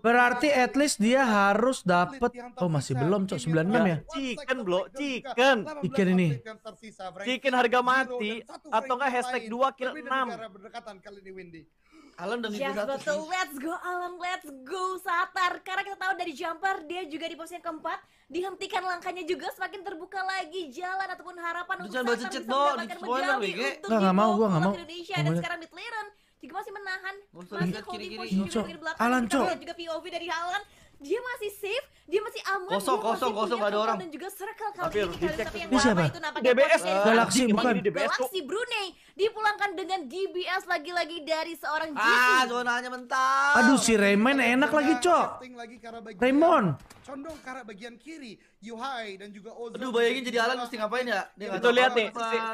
Berarti at least dia harus dapat Oh masih belum cok 96 iya, ya iya. Chicken bro Chicken Chicken ini Chicken harga mati Atau enggak hashtag 2 kill 6 Alam dan Yes, betul. Let's go, Alam. Let's go, Satar. Karena kita tahu dari jumper, dia juga di posisi keempat. Dihentikan langkahnya juga semakin terbuka lagi jalan ataupun harapan untuk Satar bisa mendapatkan medali untuk nah, gak mau, gue gak mau. Dan sekarang juga masih menahan, masih holding position juga dari belakang. Alan, kita lihat juga POV dari Alan, dia masih safe dia masih aman kosong dia kosong kosong gak ada orang dan juga circle kali tapi harus dicek tapi yang ini siapa itu DBS uh, Galaxy bukan Galaxy Brunei dipulangkan dengan gbs lagi-lagi dari seorang GP ah zonanya mentah aduh si Raymond enak lagi cok Raymond condong ke arah bagian kiri Yuhai dan juga Ozon aduh bayangin jadi Alan mesti ngapain ya itu lihat nih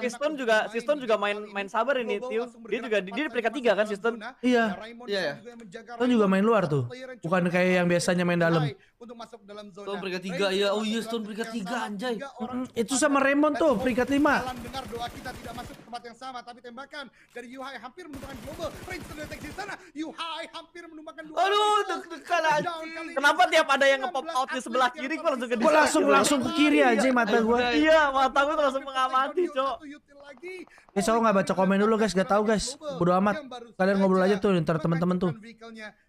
sistem juga sistem juga main main sabar ini Tio dia juga dia di peringkat tiga kan sistem iya nah, iya itu juga main luar tuh bukan kayak yang biasanya main dalam untuk masuk masuk dalam zona. Tuan peringkat 3 ya. Oh iya tuan peringkat 3 anjay. Hmm, itu sama Raymond tuh peringkat 5. Alan dengar doa kita tidak masuk ke tempat yang sama tapi tembakan dari Yuhai hampir menumbangkan Global. Range terdeteksi sana. Yuhai hampir menumbangkan dua. Aduh deg-degan anjing. Kenapa tiap ada yang nge-pop out di sebelah kiri gua langsung ke Gua langsung langsung ke kiri anjing iya, mata gua. Iya, mata gua langsung mengamati, Cok. Ini soalnya nggak baca komen dulu guys, gak tau guys. Bodo amat. Kalian ngobrol aja tuh ntar teman-teman tuh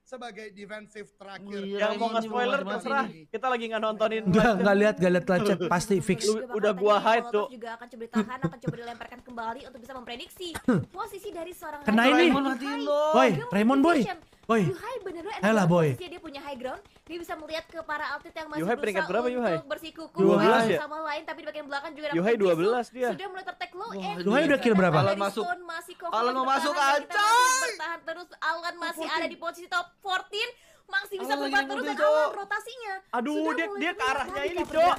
sebagai defensive terakhir. Iya, yang mau nge-spoiler terserah. Kita lagi nggak nontonin. Enggak, enggak lihat, nggak lihat lancet pasti fix. Udah gua hide tuh. Juga akan coba ditahan, akan coba dilemparkan kembali untuk bisa memprediksi posisi dari seorang Kena ini. Raymond, Raymond boy. Raymond boy. Boy. Yuhai bener Hela boy. Dia punya high ground, dia bisa melihat ke para altit yang masih Yuhai berusaha berapa, Yuhai? untuk bersikuku 12 ya? sama lain tapi di bagian belakang juga Yuhai 12 isu, dia. Sudah mulai tertek low end. Yuhai udah kill berapa? Alan masuk. Alan mau masuk aja. Bertahan terus Alan masih ada di posisi top 14. Masih bisa berubah terus dan Alan rotasinya. Aduh, dia dia ke arahnya ini, Cok.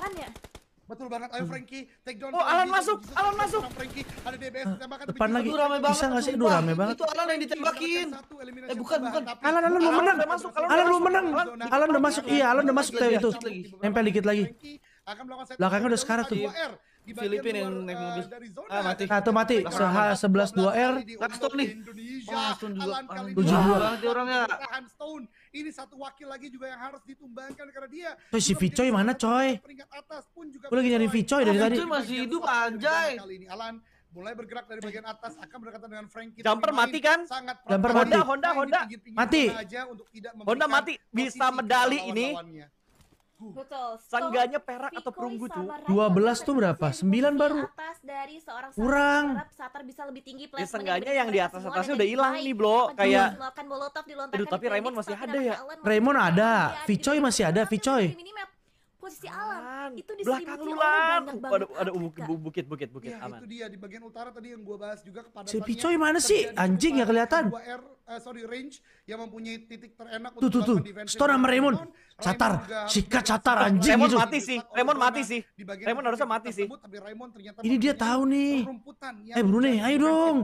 Betul banget. Ayo Frankie, take down. Oh, Alan masuk. Alan masuk. Frankie, ada DBS tembakan depan lagi. rame banget. Bisa enggak sih? Itu rame banget. Itu Alan yang ditembakin. Eh, bukan, bukan. Alan, Alan mau menang. Alan mau menang. Alan udah masuk. Iya, Alan udah masuk itu. Nempel dikit lagi. Belakangnya udah sekarang tuh di Filipin yang naik eh, mobil. ah mati. Satu mati. Seha 11 2 R. Stone nih. Oh, juga. Tujuh dua. Nanti orangnya. Stone. Ini satu wakil lagi juga yang harus ditumbangkan karena dia. Coy si Vicoy mana coy? Peringkat atas pun juga. Gue lagi nyari Vicoy dari tadi. Vicoy masih hidup anjay. Kali ini Alan mulai bergerak dari bagian atas akan berdekatan dengan Frankie. Jumper mati kan? Jumper mati. Honda Honda Honda mati. Honda mati. Bisa medali ini. Betul. Sangganya perak atau perunggu tuh. 12 tuh berapa? 9 baru. Atas dari Kurang. Satar bisa lebih tinggi Ya sangganya yang di atas atasnya udah hilang nih, Bro. Kayak Aduh, tapi Raymond masih ada ya. Raymond ada, Vicoy masih ada, Vicoy posisi alam itu di sini di banget ada, ada bukit bukit bukit bukit ya, aman. itu dia di bagian utara tadi yang gue bahas juga kepada si Picoy mana sih anjing ya kelihatan R, uh, sorry range yang mempunyai titik terenak tuh tuh tuh stone sama Raymond catar sikat catar anjing Raymond mati sih Raymond mati sih Raymond harusnya mati sih ini dia tahu nih eh Brune ayo dong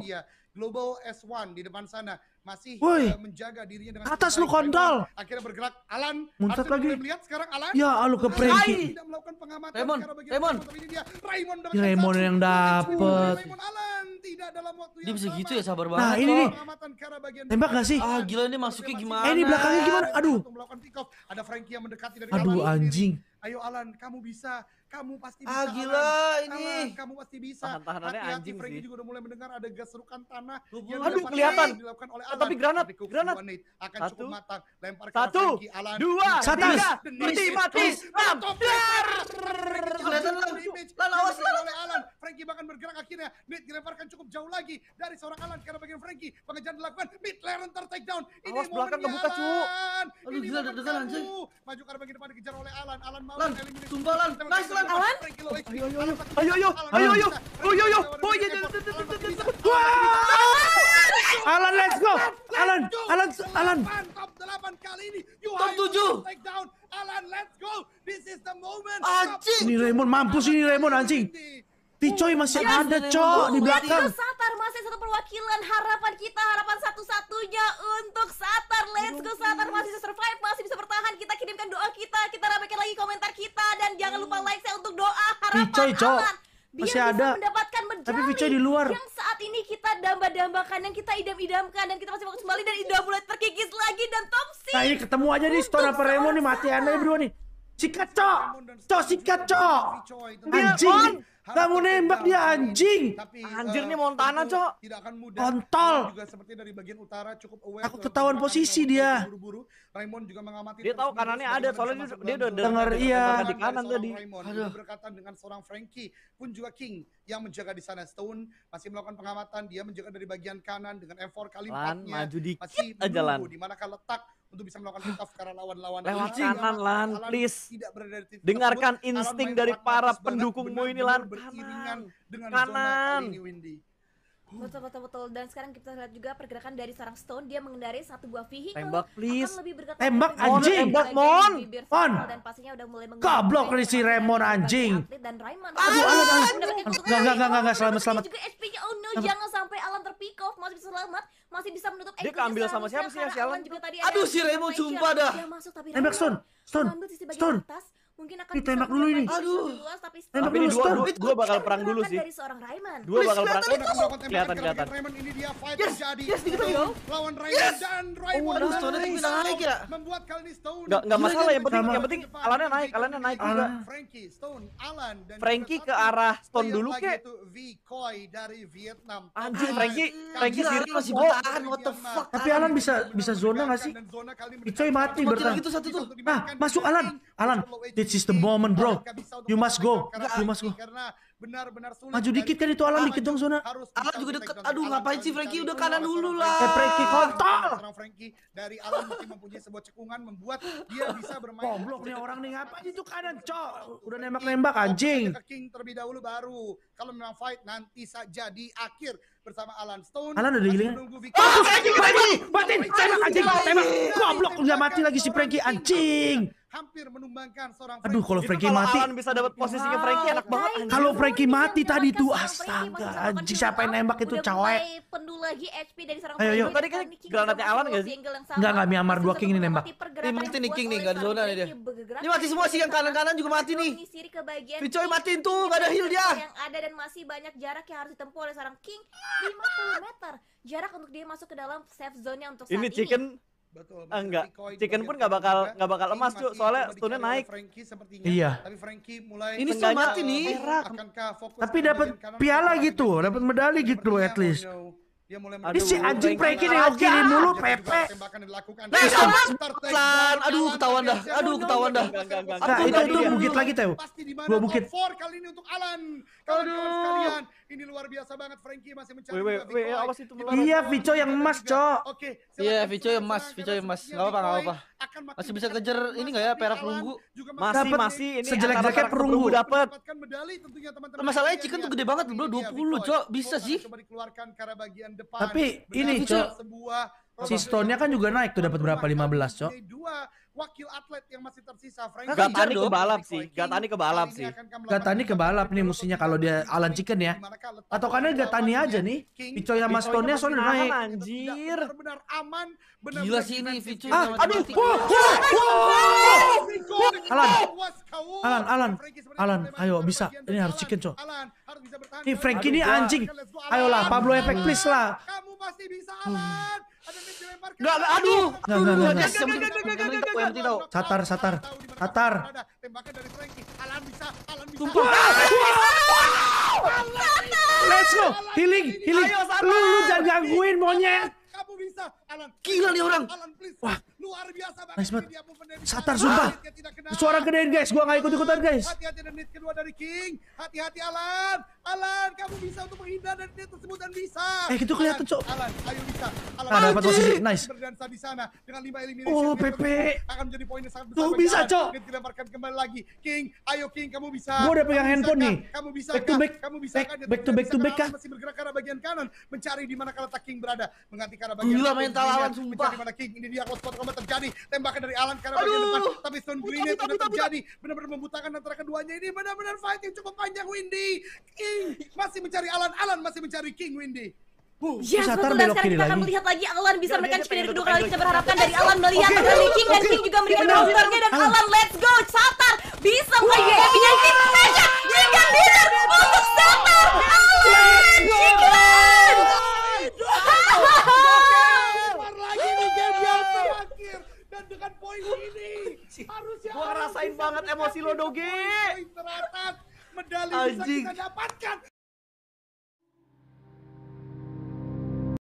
Global S1 di depan sana masih Woy. Uh, eh, menjaga dirinya dengan atas lu kondol. Akhirnya bergerak Alan. muntah lagi. Melihat sekarang Alan. Ya, ah, lu ke Franky. Tidak melakukan pengamatan Raymond. Raymond. Raymond, Raymond yang dapat. Raymond Alan tidak dalam waktu yang Dia bisa gitu ya sabar nah, banget. Nah, ini nih. Tembak gak sih? Ah, gila ini masuknya gimana? Eh, ini belakangnya gimana? Aduh. Ada yang mendekati dari Aduh anjing. Ayo Alan, kamu bisa. Kamu pasti ah, bisa. Ah gila ini. Alan, kamu pasti bisa. Tahan-tahanannya anjing Frankie sih. juga udah mulai mendengar ada gas serukan tanah yang aduh, kelihatan. dilakukan oleh eh, Alan. Tapi granat, granat. akan cukup matang. Lempar ke Satu, Frankie, Alan. dua, tiga, mati, mati, mati, mati, bergerak akhirnya Nate dilemparkan cukup jauh lagi dari seorang Alan karena bagian Frankie pengejaran dilakukan mid Laren down. ini Awas, belakang kebuka cu aduh gila deg-degan anjing maju karena bagian depan dikejar oleh Alan Alan mau Lan sumpah Lan nice Lan Alan ayo ayo ayo ayo ayo ayo ayo ayo ayo oh iya, iya, iya, iya Alan let's go Alan Alan Alan top 8 kali ini top 7 takedown Alan let's go this is the moment anjing ini Raymond mampus ini Raymond anjing Ticoy masih yes, iya, ada, iya, Cok, iya. di belakang. Ya, Satar masih satu perwakilan harapan kita, harapan satu-satunya untuk Satar. Let's go Satar masih bisa survive, masih bisa bertahan. Kita kirimkan doa kita, kita ramaikan lagi komentar kita dan jangan lupa like saya untuk doa harapan Ticoy, Cok. Biar masih bisa ada. mendapatkan Tapi Picoy di luar. yang saat ini kita damba-dambakan, yang kita idam-idamkan, dan kita masih mau kembali dan idam mulai terkikis lagi dan Topsy. Nah ini ketemu aja nih, apa Remo nih, mati aneh berdua nih. Sikat cok, cok sikat cok. Anjing, kamu nembak dia anjing. anjir eh, nih Montana cok. Tidak Kontol. Aku ketahuan posisi dia. Dia tahu kanannya ada soalnya dia, udah dengar iya di kanan tadi. Aduh. dengan seorang Frankie pun juga King yang menjaga di sana Stone masih melakukan pengamatan dia menjaga dari bagian kanan dengan effort 4 kali empatnya maju dikit aja lan. Di manakah letak untuk bisa melakukan kick off karena lawan-lawan lewat kanan lan please tidak berada di dengarkan insting dari para pendukungmu ini lan kanan, dengan kanan. ini Windy Betul betul betul dan sekarang kita lihat juga pergerakan dari sarang Stone dia mengendarai satu buah vehicle tembak please akan lebih bergerak tembak anjing tembak mon mon dan pastinya udah mulai goblok si Raymond anjing dan Raymond aduh gak, gak, enggak enggak enggak selamat selamat juga HP-nya oh no jangan sampai alam terpick Masih bisa selamat masih bisa menutup Dia keambil sama siapa sih ya sialan? Aduh si Remo sumpah dah. Nembak Stone, Stone, Stone mungkin akan ditembak dulu ini. Aduh. Luas, tapi tembak dulu dua, dua, bakal perang dulu sih. Dari seorang Raiman. Dua bakal perang. Kelihatan kelihatan. Raiman ini dia fight yes, terjadi. Yes, dikit lagi. Lawan Raiman dan Raiman. Oh, Stone itu bilang naik ya. Membuat kali Stone. Enggak enggak masalah ya, yang penting yang penting Alannya naik, Alannya naik juga. Frankie, Stone, Alan dan Frankie ke arah Stone dulu kek. Vikoy dari Vietnam. Anjir Frankie, Frankie sih masih bertahan. What the fuck? Tapi Alan bisa bisa zona enggak sih? Icoy mati bertahan. Nah, masuk Alan. Alan, This is the moment, bro. You must go. You must go. Benar-benar sulit. Maju dikit kan itu alam dikit dong zona. Alam juga deket. Aduh ngapain sih Frankie udah kanan dulu lah. Eh Frankie kontol. karena Frankie dari alam mungkin mempunyai sebuah cekungan membuat dia bisa bermain. Goblok nih orang nih ngapain itu kanan cok. Udah nembak-nembak anjing. Ke King terlebih dahulu baru. Kalau memang fight nanti saja di akhir bersama Alan Stone. Alan udah healing Oh, ah, Frankie, Frankie nggak mati lagi si Frankie anjing hampir menumbangkan seorang Aduh kalau Frankie kalau mati Alan bisa dapat posisinya Frankie enak banget. Anjing. Kalau Frankie mati tadi tuh astaga anjing siapa yang nembak itu cewek. Penuh lagi HP dari seorang Ayo yuk. Tadi kan granatnya Alan enggak sih? Enggak nggak Myanmar dua king ini nembak. Ini mati nih king nih enggak ada zona nih dia. Ini mati semua sih yang kanan-kanan juga mati nih. Picoy matiin tuh gak ada heal dia. Yang ada dan masih banyak jarak yang harus ditempuh oleh seorang king 50 meter. Jarak untuk dia masuk ke dalam safe zone-nya untuk saat ini. Ini chicken Betul. Ah, enggak. Chicken pun nggak bakal nggak bakal lemas cuy, soalnya stunnya naik. Iya. Tapi Frankie mulai ini sih mati nih. Tapi dapat piala gitu, dapat medali gitu at least. Dia mulai Aduh, si anjing prekin yang kiri mulu pepe. Tembakan eh, dilakukan. aduh ketahuan dah. Aduh ketahuan dah. Nah, itu itu bukit lagi Teo. Dua bukit. Four kali ini untuk Alan. aduh. ini luar biasa banget Franky masih mencari. Wei, wei, awas itu Iya, Vico yang emas, Cok. Oke. Iya, Vico yang emas, Vico yang emas. Enggak apa-apa, enggak apa-apa akan makin masih bisa kejar ini nggak ya perak perunggu? Masih dapet, masih ini sejelek-jeleknya perunggu dapat. medali Masalahnya iya, chicken tuh iya, gede iya, banget bro 20, Cok. Bisa sih. Tapi ini, Cok. Si stone-nya kan juga naik tuh dapat berapa 15, Cok wakil atlet yang masih tersisa Frank Gatani ke balap sih Gatani ke balap sih Gatani ke balap nih mestinya kalau dia Alan Chicken ya atau karena Gatani aja nih Picoy sama Stone nya soalnya naik anjir benar aman benar gila sih ini Vico ah, aduh Alan Alan Alan Alan ayo bisa ini harus Chicken cow Nih Frank ini anjing ayolah Pablo Efek please lah kamu pasti bisa Alan hmm. Enggak, aduh. Enggak, enggak, enggak. Enggak, enggak, Satar, satar. Satar. Tembakan dari Franky. Alan bisa, Alan bisa. Tumpah. Let's go. Healing, healing. Lu lu jangan gangguin monyet. Kamu bisa, Alan. Gila nih orang. Wah, Luar biasa banget. Nice dia banget. Satar sumpah. Suara gedein guys, gua enggak ikut-ikutan guys. Hati-hati dan hit kedua dari King. Hati-hati Alan. Alan, kamu bisa untuk menghindar dari hit tersebut dan bisa. Eh, itu kelihatan, Cok. Alan, ayo bisa. Alan, nah, dapat posisi. Nice. Berdansa di sana dengan 5 eliminasi. Oh, PP. Akan menjadi poin yang sangat besar. Tuh, bisa, Cok. Dan dilemparkan kembali lagi. King, ayo King, kamu bisa. Gua udah pegang handphone nih. Kamu bisa. Back to back. Kamu bisa. Back to back to back kan Masih bergerak ke arah bagian kanan, mencari di mana kalau King berada, mengganti arah bagian. Gila mental lawan sumpah. Mencari mana King, ini dia hotspot spot terjadi. Tembakan dari Alan karena bagian depan, tapi stone itu sudah terjadi. Benar-benar membutakan antara keduanya ini. Benar-benar fighting cukup panjang Windy. King masih mencari Alan, Alan masih mencari King Windy. Uh, yes, betul. Dan sekarang kita akan melihat lagi Alan bisa menekan spinner kedua kali kita berharapkan dari Alan melihat okay, dari King dan King juga memberikan counternya dan Alan let's go Satar bisa melayu King Magic jika bisa untuk emosi lo doge. medali Anjing. bisa kita dapatkan.